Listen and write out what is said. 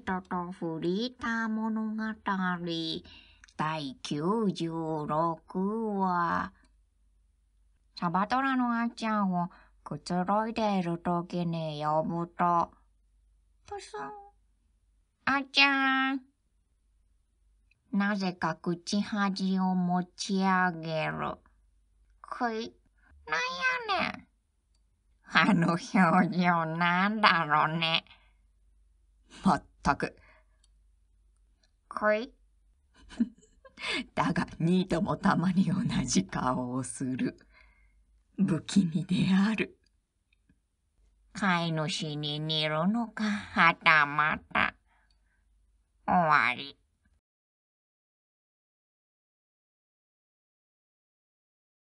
人とフリーター物語第96話。サバトラのあちゃんをくつろいでいる時に呼ぶと、プスン。あちゃん。なぜか口じを持ち上げる。くい、なんやねん。あの表情なんだろうね。まっったく。だが、ニートもたまに同じ顔をする。不気味である。飼い主に似るのか、はたまた。終わり。